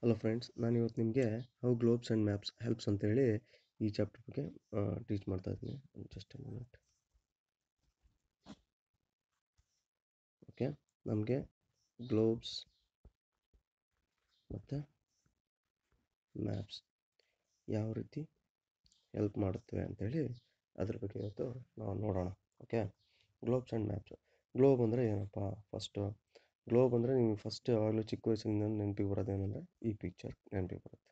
hello friends ನಾನು ಇವತ್ತು ನಿಮಗೆ how globes and maps helps ಅಂತೇಳಿ ಈ ಚಾಪ್ಟರ್ ಬಗ್ಗೆ ಟೀಚ್ ಮಾಡ್ತಾ ಇದ್ದೀನಿ ಜಸ್ಟ್ ಮಿನಿಟ್ ಓಕೆ ನಮಗೆ ಗ್ಲೋಬ್ಸ್ ಮತ್ತು ಮ್ಯಾಪ್ಸ್ ಯಾವ ರೀತಿ ಹೆಲ್ಪ್ ಮಾಡುತ್ತವೆ ಅಂಥೇಳಿ ಅದ್ರ ಬಗ್ಗೆ ಇವತ್ತು ನಾವು ನೋಡೋಣ okay globes and maps globe ಅಂದರೆ ಏನಪ್ಪ ಫಸ್ಟು ಗ್ಲೋಬ್ ಅಂದರೆ ನಿಮ್ಗೆ ಫಸ್ಟ್ ಯಾವಾಗಲೂ ಚಿಕ್ಕ ವಯಸ್ಸಿನಿಂದ ನೆನಪಿಗೆ ಬರೋದೇನೆಂದರೆ ಈ ಪಿಕ್ಚರ್ ನೆನಪಿಗೆ ಬರುತ್ತೆ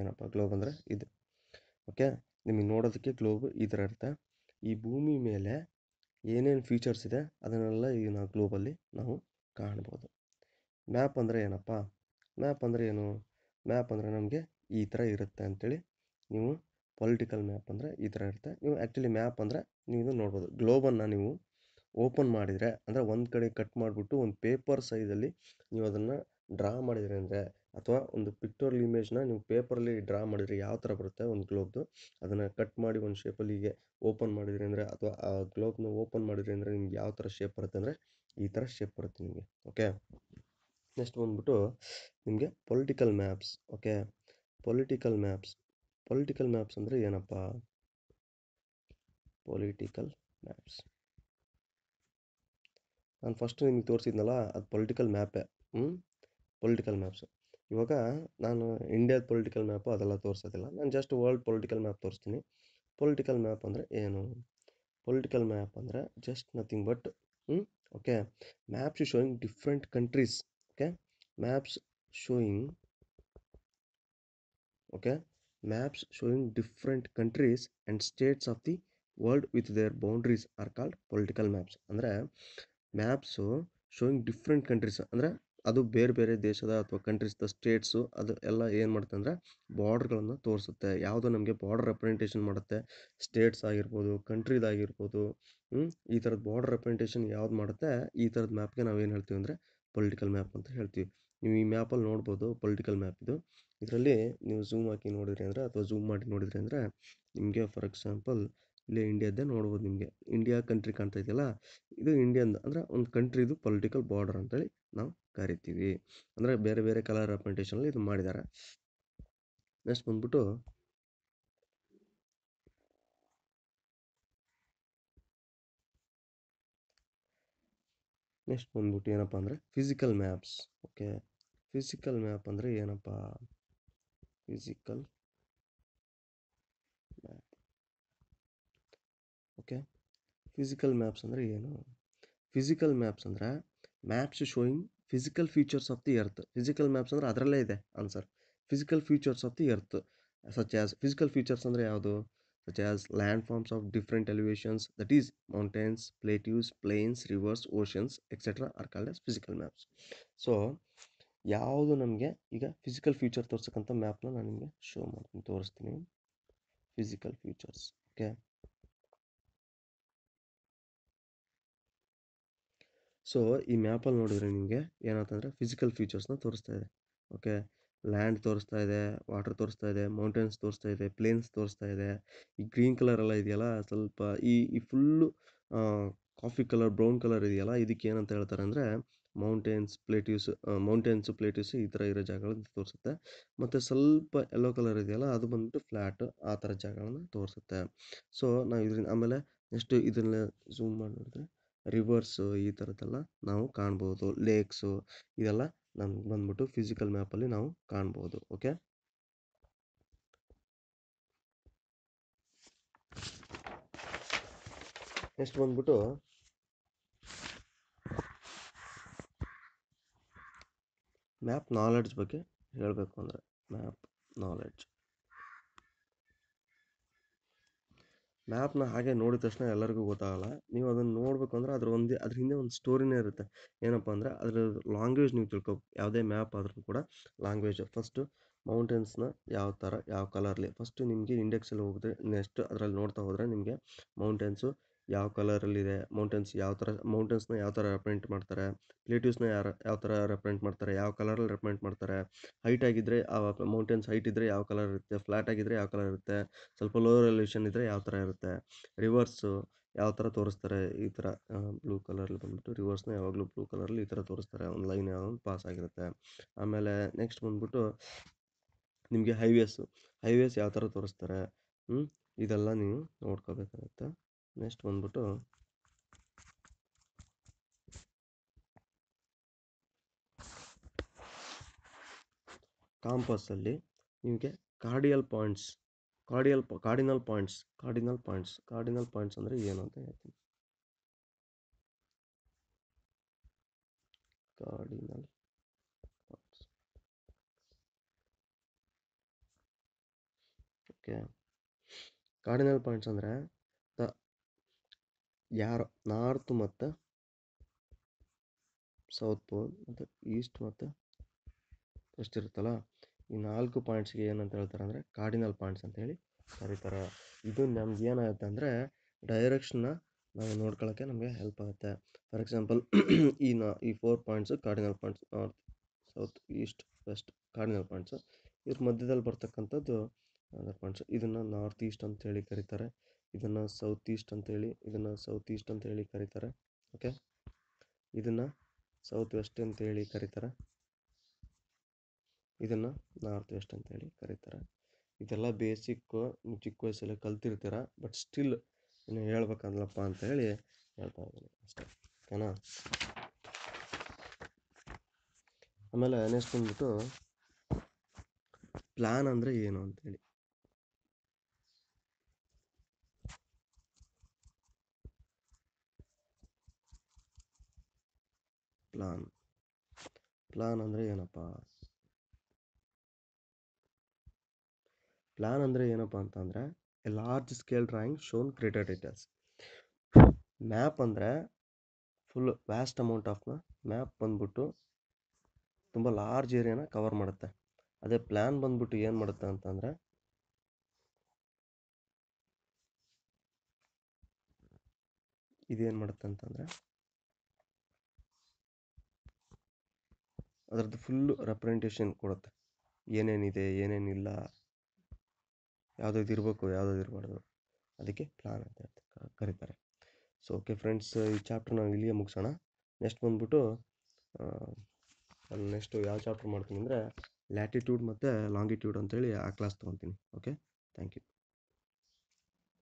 ಏನಪ್ಪ ಗ್ಲೋಬ್ ಅಂದರೆ ಇದು ಓಕೆ ನಿಮಗೆ ನೋಡೋದಕ್ಕೆ ಗ್ಲೋಬ್ ಈ ಥರ ಇರುತ್ತೆ ಈ ಭೂಮಿ ಮೇಲೆ ಏನೇನು ಫೀಚರ್ಸ್ ಇದೆ ಅದನ್ನೆಲ್ಲ ಈ ನಾವು ಗ್ಲೋಬಲ್ಲಿ ನಾವು ಕಾಣ್ಬೋದು ಮ್ಯಾಪ್ ಅಂದರೆ ಏನಪ್ಪ ಮ್ಯಾಪ್ ಅಂದರೆ ಏನು ಮ್ಯಾಪ್ ಅಂದರೆ ನಮಗೆ ಈ ಥರ ಇರುತ್ತೆ ಅಂಥೇಳಿ ನೀವು ಪೊಲಿಟಿಕಲ್ ಮ್ಯಾಪ್ ಅಂದರೆ ಈ ಥರ ಇರುತ್ತೆ ನೀವು ಆ್ಯಕ್ಚುಲಿ ಮ್ಯಾಪ್ ಅಂದರೆ ನೀವು ನೋಡ್ಬೋದು ಗ್ಲೋಬನ್ನು ನೀವು ಓಪನ್ ಮಾಡಿದರೆ ಅಂದರೆ ಒಂದು ಕಡೆ ಕಟ್ ಮಾಡಿಬಿಟ್ಟು ಒಂದು ಪೇಪರ್ ಸೈಜಲ್ಲಿ ನೀವು ಅದನ್ನು ಡ್ರಾ ಮಾಡಿದಿರಿ ಅಂದರೆ ಅಥವಾ ಒಂದು ಪಿಕ್ಚರ್ ಇಮೇಜ್ನ ನೀವು ಪೇಪರಲ್ಲಿ ಡ್ರಾ ಮಾಡಿದರೆ ಯಾವ ಥರ ಬರುತ್ತೆ ಒಂದು ಗ್ಲೋಬ್ದು ಅದನ್ನು ಕಟ್ ಮಾಡಿ ಒಂದು ಶೇಪಲ್ಲಿ ಹೀಗೆ ಓಪನ್ ಮಾಡಿದ್ರಿ ಅಂದರೆ ಅಥವಾ ಆ ಗ್ಲೋಬ್ನ ಓಪನ್ ಮಾಡಿದ್ರಿ ಅಂದರೆ ನಿಮ್ಗೆ ಯಾವ ಥರ ಶೇಪ್ ಬರುತ್ತೆ ಅಂದರೆ ಈ ಥರ ಶೇಪ್ ಬರುತ್ತೆ ನಿಮಗೆ ಓಕೆ ನೆಕ್ಸ್ಟ್ ಬಂದ್ಬಿಟ್ಟು ನಿಮಗೆ political maps okay political maps political maps ಅಂದರೆ ಏನಪ್ಪ ಪೊಲಿಟಿಕಲ್ ಮ್ಯಾಪ್ಸ್ ನಾನು ಫಸ್ಟ್ ನಿಮಗೆ ತೋರಿಸಿದ್ನಲ್ಲ ಅದು ಪೊಲಿಟಿಕಲ್ ಮ್ಯಾಪೇ ಪೊಲಿಟಿಕಲ್ ಮ್ಯಾಪ್ಸ್ ಇವಾಗ ನಾನು ಇಂಡಿಯಾದ ಪೊಲಿಟಿಕಲ್ ಮ್ಯಾಪು ಅದೆಲ್ಲ ತೋರಿಸೋದಿಲ್ಲ ನಾನು ಜಸ್ಟ್ ವರ್ಲ್ಡ್ ಪೊಲಿಟಿಕಲ್ ಮ್ಯಾಪ್ ತೋರಿಸ್ತೀನಿ ಪೊಲಿಟಿಕಲ್ ಮ್ಯಾಪ್ ಅಂದರೆ ಏನು ಪೊಲಿಟಿಕಲ್ ಮ್ಯಾಪ್ ಅಂದರೆ just nothing but hmm okay maps showing different countries okay maps showing okay maps showing different countries and states of the world with their boundaries are called political maps ಅಂದರೆ maps showing different countries ಅಂದರೆ ಅದು ಬೇರೆ ಬೇರೆ ದೇಶದ ಅಥವಾ ಕಂಟ್ರೀಸ್ದ states ಅದು ಎಲ್ಲ ಏನು ಮಾಡುತ್ತೆ ಅಂದರೆ ಬಾರ್ಡ್ರ್ಗಳನ್ನು ತೋರಿಸುತ್ತೆ ಯಾವುದು ನಮಗೆ ಬಾರ್ಡರ್ ರೆಪ್ರೆಸೆಂಟೇಷನ್ ಮಾಡುತ್ತೆ ಸ್ಟೇಟ್ಸ್ ಆಗಿರ್ಬೋದು ಕಂಟ್ರಿದಾಗಿರ್ಬೋದು ಈ ಥರದ ಬಾರ್ಡರ್ ರೆಪ್ರೆಸೆಂಟೇಷನ್ ಯಾವ್ದು ಮಾಡುತ್ತೆ ಈ ಥರದ ಮ್ಯಾಪ್ಗೆ ನಾವು ಏನು ಹೇಳ್ತೀವಿ ಅಂದರೆ ಪೊಲಿಟಿಕಲ್ ಮ್ಯಾಪ್ ಅಂತ ಹೇಳ್ತೀವಿ ನೀವು ಈ ಮ್ಯಾಪಲ್ಲಿ ನೋಡ್ಬೋದು ಪೊಲಿಟಿಕಲ್ ಮ್ಯಾಪ್ ಇದು ಇದರಲ್ಲಿ ನೀವು ಝೂಮ್ ಹಾಕಿ ನೋಡಿದ್ರಿ ಅಂದರೆ ಅಥವಾ ಝೂಮ್ ಮಾಡಿ ನೋಡಿದ್ರಿ ಅಂದರೆ ನಿಮಗೆ ಫಾರ್ ಎಕ್ಸಾಂಪಲ್ ಇಲ್ಲೇ ಇಂಡಿಯಾದ್ದೇ ನೋಡ್ಬೋದು ನಿಮಗೆ ಇಂಡಿಯಾ ಕಂಟ್ರಿ ಕಾಣ್ತಾ ಇದೆಯಲ್ಲ ಇದು ಇಂಡಿಯಾದ ಅಂದರೆ ಒಂದು ಕಂಟ್ರಿದು ಪೊಲಿಟಿಕಲ್ ಬಾರ್ಡರ್ ಅಂತೇಳಿ ನಾವು ಕರಿತೀವಿ ಅಂದರೆ ಬೇರೆ ಬೇರೆ ಕಲರ್ ರೆಪ್ರೆಂಟೇಷನಲ್ಲಿ ಇದು ಮಾಡಿದ್ದಾರೆ ನೆಕ್ಸ್ಟ್ ಬಂದ್ಬಿಟ್ಟು ನೆಕ್ಸ್ಟ್ ಬಂದ್ಬಿಟ್ಟು ಏನಪ್ಪ ಅಂದರೆ physical maps okay physical map ಅಂದರೆ ಏನಪ್ಪ ಫಿಸಿಕಲ್ ಓಕೆ ಫಿಸಿಕಲ್ ಮ್ಯಾಪ್ಸ್ ಅಂದರೆ ಏನು ಫಿಸಿಕಲ್ ಮ್ಯಾಪ್ಸ್ ಅಂದರೆ maps showing physical features of the earth physical maps ಅಂದರೆ ಅದರಲ್ಲೇ ಇದೆ answer physical features of the earth such as physical features ಅಂದರೆ ಯಾವುದು such as landforms of different elevations that is mountains plateaus plains rivers oceans etcetera are called as physical maps so ಯಾವುದು ನಮಗೆ ಈಗ physical future ತೋರ್ಸಕ್ಕಂಥ ಮ್ಯಾಪ್ನ ನಾನು ನಿಮಗೆ show ಮಾಡ್ತೀನಿ ತೋರಿಸ್ತೀನಿ physical futures okay so ಈ ಮ್ಯಾಪಲ್ಲಿ ನೋಡಿದ್ರೆ ನಿಮಗೆ ಏನಂತಂದರೆ ಫಿಸಿಕಲ್ ಫೀಚರ್ಸ್ನ ತೋರಿಸ್ತಾ ಇದೆ ಓಕೆ ಲ್ಯಾಂಡ್ ತೋರಿಸ್ತಾ ಇದೆ ವಾಟರ್ ತೋರಿಸ್ತಾ ಇದೆ ಮೌಂಟೇನ್ಸ್ ತೋರಿಸ್ತಾ ಇದೆ ಪ್ಲೇನ್ಸ್ ತೋರಿಸ್ತಾ ಇದೆ ಈ ಗ್ರೀನ್ ಕಲರ್ ಎಲ್ಲ ಇದೆಯಲ್ಲ ಸ್ವಲ್ಪ ಈ ಈ full coffee colour brown colour ಇದೆಯಲ್ಲ ಇದಕ್ಕೆ ಏನಂತ ಹೇಳ್ತಾರೆ ಅಂದರೆ ಮೌಂಟೇನ್ಸ್ ಪ್ಲೇಟ್ಯೂಸ್ ಮೌಂಟೇನ್ಸ್ ಪ್ಲೇಟ್ಯೂಸ್ ಈ ಥರ ಇರೋ ಜಾಗಗಳನ್ನು ತೋರಿಸುತ್ತೆ ಮತ್ತು ಸ್ವಲ್ಪ ಯೆಲ್ಲೋ ಕಲರ್ ಇದೆಯಲ್ಲ ಅದು ಬಂದುಬಿಟ್ಟು ಫ್ಲ್ಯಾಟ್ ಆ ಥರ ಜಾಗಗಳನ್ನ ತೋರಿಸುತ್ತೆ ಸೊ ನಾವು ಇದರಿಂದ ಆಮೇಲೆ ನೆಕ್ಸ್ಟ್ ಇದನ್ನ ಝೂಮ್ ಮಾಡಿ ನೋಡಿದ್ರೆ ರಿವರ್ಸು ಈ ಥರದ್ದೆಲ್ಲ ನಾವು ಕಾಣ್ಬೋದು ಲೇಕ್ಸು ಇದೆಲ್ಲ ನಮ್ಗೆ ಬಂದ್ಬಿಟ್ಟು ಫಿಸಿಕಲ್ ಮ್ಯಾಪಲ್ಲಿ ನಾವು ಕಾಣ್ಬೋದು ಓಕೆ ನೆಕ್ಸ್ಟ್ ಬಂದ್ಬಿಟ್ಟು ಮ್ಯಾಪ್ ನಾಲೆಡ್ಜ್ ಬಗ್ಗೆ ಹೇಳಬೇಕು ಅಂದರೆ ಮ್ಯಾಪ್ ನಾಲೆಡ್ಜ್ ಮ್ಯಾಪ್ನ ಹಾಗೆ ನೋಡಿದ ತಕ್ಷಣ ಎಲ್ಲರಿಗೂ ಗೊತ್ತಾಗಲ್ಲ ನೀವು ಅದನ್ನು ನೋಡಬೇಕು ಅಂದರೆ ಅದ್ರ ಒಂದು ಅದ್ರ ಹಿಂದೆ ಒಂದು ಸ್ಟೋರಿನೇ ಇರುತ್ತೆ ಏನಪ್ಪ ಅಂದರೆ ಅದರ ಲಾಂಗ್ವೇಜ್ ನೀವು ತಿಳ್ಕೊಬೇಕು ಯಾವುದೇ ಮ್ಯಾಪ್ ಆದರೂ ಕೂಡ ಲಾಂಗ್ವೇಜ್ ಫಸ್ಟು ಮೌಂಟೇನ್ಸ್ನ ಯಾವ ಥರ ಯಾವ ಕಲರ್ಲಿ ಫಸ್ಟು ನಿಮಗೆ ಇಂಡೆಕ್ಸಲ್ಲಿ ಹೋಗಿದ್ರೆ ನೆಕ್ಸ್ಟ್ ಅದರಲ್ಲಿ ನೋಡ್ತಾ ಹೋದರೆ ನಿಮಗೆ ಮೌಂಟೇನ್ಸು ಯಾವ ಕಲರಲ್ಲಿದೆ ಮೌಂಟೇನ್ಸ್ ಯಾವ ಥರ ಮೌಂಟೇನ್ಸ್ನ ಯಾವ ಥರ ರೆಪ್ರೆಂಟ್ ಮಾಡ್ತಾರೆ ಪ್ಲೇಟಿವ್ಸ್ನ ಯಾರು ಯಾವ ಥರ ರೆಪ್ರೆಂಟ್ ಮಾಡ್ತಾರೆ ಯಾವ ಕಲರಲ್ಲಿ ರೆಪ್ರೆಸೆಂಟ್ ಮಾಡ್ತಾರೆ ಹೈಟ್ ಆಗಿದ್ದರೆ ಆ ಮೌಂಟೇನ್ಸ್ ಹೈಟ್ ಇದ್ದರೆ ಯಾವ ಕಲರ್ ಇರುತ್ತೆ ಫ್ಲಾಟ್ ಆಗಿದ್ದರೆ ಯಾವ ಕಲರ್ ಇರುತ್ತೆ ಸ್ವಲ್ಪ ಲೋ ರೆಲ್ಯೂಷನ್ ಇದ್ದರೆ ಯಾವ ಥರ ಇರುತ್ತೆ ರಿವರ್ಸು ಯಾವ ಥರ ತೋರಿಸ್ತಾರೆ ಈ ಥರ ಬ್ಲೂ ಕಲರಲ್ಲಿ ಬಂದ್ಬಿಟ್ಟು ರಿವರ್ಸ್ನ ಯಾವಾಗಲೂ ಬ್ಲೂ ಕಲರಲ್ಲಿ ಈ ಥರ ತೋರಿಸ್ತಾರೆ ಒಂದು ಲೈನ್ ಯಾವಾಗ ಪಾಸ್ ಆಗಿರುತ್ತೆ ಆಮೇಲೆ ನೆಕ್ಸ್ಟ್ ಬಂದ್ಬಿಟ್ಟು ನಿಮಗೆ ಹೈವೇಸು ಹೈವೇಸ್ ಯಾವ ಥರ ತೋರಿಸ್ತಾರೆ ಇದೆಲ್ಲ ನೀವು ನೋಡ್ಕೋಬೇಕಾಗುತ್ತೆ ನೆಕ್ಸ್ಟ್ ಬಂದ್ಬಿಟ್ಟು ಕಾಂಪಸ್ಸಲ್ಲಿ ನಿಮಗೆ cordial points cordial cardinal points cardinal points cardinal points ಅಂದರೆ ಏನು ಅಂತ ಹೇಳ್ತೀನಿ cardinal points okay cardinal points ಅಂದರೆ ಯಾರು ನಾರ್ತ್ ಮತ್ತು ಸೌತ್ ಪೋಲ್ ಮತ್ತು ಈಸ್ಟ್ ಮತ್ತು ವೆಸ್ಟ್ ಇರುತ್ತಲ್ಲ ಈ ನಾಲ್ಕು ಪಾಯಿಂಟ್ಸ್ಗೆ ಏನಂತ ಹೇಳ್ತಾರೆ ಅಂದರೆ ಕಾರ್ಡಿನಲ್ ಪಾಯಿಂಟ್ಸ್ ಅಂತ ಹೇಳಿ ಕರೀತಾರೆ ಇದು ನಮ್ಗೆ ಏನಾಗುತ್ತೆ ಅಂದರೆ ಡೈರೆಕ್ಷನ್ನ ನಾವು ನೋಡ್ಕೊಳ್ಳೋಕ್ಕೆ ನಮಗೆ ಹೆಲ್ಪ್ ಆಗುತ್ತೆ ಫಾರ್ ಎಕ್ಸಾಂಪಲ್ ಈ ನಾ ಈ four points cardinal points north south east west cardinal points ಇದ್ರ ಮಧ್ಯದಲ್ಲಿ ಬರ್ತಕ್ಕಂಥದ್ದು ಅದರ್ ಪಾಯಿಂಟ್ಸು ಇದನ್ನು ನಾರ್ತ್ ಈಸ್ಟ್ ಅಂತ ಹೇಳಿ ಕರೀತಾರೆ ಇದನ್ನು ಸೌತ್ ಈಸ್ಟ್ ಅಂತೇಳಿ ಇದನ್ನು ಸೌತ್ ಈಸ್ಟ್ ಅಂತ ಹೇಳಿ ಕರೀತಾರೆ ಓಕೆ ಇದನ್ನು ಸೌತ್ ವೆಸ್ಟ್ ಅಂತ ಹೇಳಿ ಕರೀತಾರೆ ಇದನ್ನು ನಾರ್ತ್ ವೆಸ್ಟ್ ಅಂತ ಹೇಳಿ ಕರೀತಾರೆ ಇದೆಲ್ಲ ಬೇಸಿಕ್ಕು ಚಿಕ್ಕ ವಯಸ್ಸಲ್ಲಿ ಕಲ್ತಿರ್ತೀರ ಬಟ್ ಸ್ಟಿಲ್ ಇನ್ನು ಹೇಳ್ಬೇಕಂದ್ಲಪ್ಪ ಅಂತ ಹೇಳಿ ಹೇಳ್ತಾ ಇದ್ದೀನಿ ಅಷ್ಟೇ ಓಕೆನಾ ಆಮೇಲೆ ನೆಕ್ಸ್ಟ್ ಬಂದ್ಬಿಟ್ಟು ಪ್ಲ್ಯಾನ್ ಅಂದರೆ ಏನು ಅಂತೇಳಿ ಪ್ಲಾನ್ ಪ್ಲಾನ್ ಅಂದರೆ ಏನಪ್ಪ ಪ್ಲಾನ್ ಅಂದರೆ ಏನಪ್ಪ ಅಂತಂದರೆ a large scale drawing shown created details map ಅಂದರೆ full vast amount of map ಬಂದ್ಬಿಟ್ಟು ತುಂಬ ಲಾರ್ಜ್ ಏರಿಯಾನ ಕವರ್ ಮಾಡುತ್ತೆ ಅದೇ ಪ್ಲ್ಯಾನ್ ಬಂದ್ಬಿಟ್ಟು ಏನು ಮಾಡುತ್ತೆ ಅಂತಂದರೆ ಇದೇನು ಮಾಡುತ್ತೆ ಅಂತಂದರೆ ಅದರದ್ದು ಫುಲ್ಲು ರೆಪ್ರೆಸೆಂಟೇಷನ್ ಕೊಡುತ್ತೆ ಏನೇನಿದೆ ಏನೇನಿಲ್ಲ ಯಾವುದು ಇರಬೇಕು ಯಾವುದು ಇರಬಾರ್ದು ಅದಕ್ಕೆ ಪ್ಲಾನ್ ಅಂತ ಕರೀತಾರೆ ಸೊ ಓಕೆ ಫ್ರೆಂಡ್ಸ್ ಈ ಚಾಪ್ಟರ್ ನಾವು ಇಲ್ಲಿಗೆ ಮುಗಿಸೋಣ ನೆಕ್ಸ್ಟ್ ಬಂದ್ಬಿಟ್ಟು ನಾನು ನೆಕ್ಸ್ಟು ಯಾವ ಚಾಪ್ಟರ್ ಮಾಡ್ತೀನಿ ಅಂದರೆ ಲ್ಯಾಟಿಟ್ಯೂಡ್ ಮತ್ತು ಲಾಂಗಿಟ್ಯೂಡ್ ಅಂತೇಳಿ ಆ ಕ್ಲಾಸ್ ತೊಗೊತೀನಿ ಓಕೆ ಥ್ಯಾಂಕ್ ಯು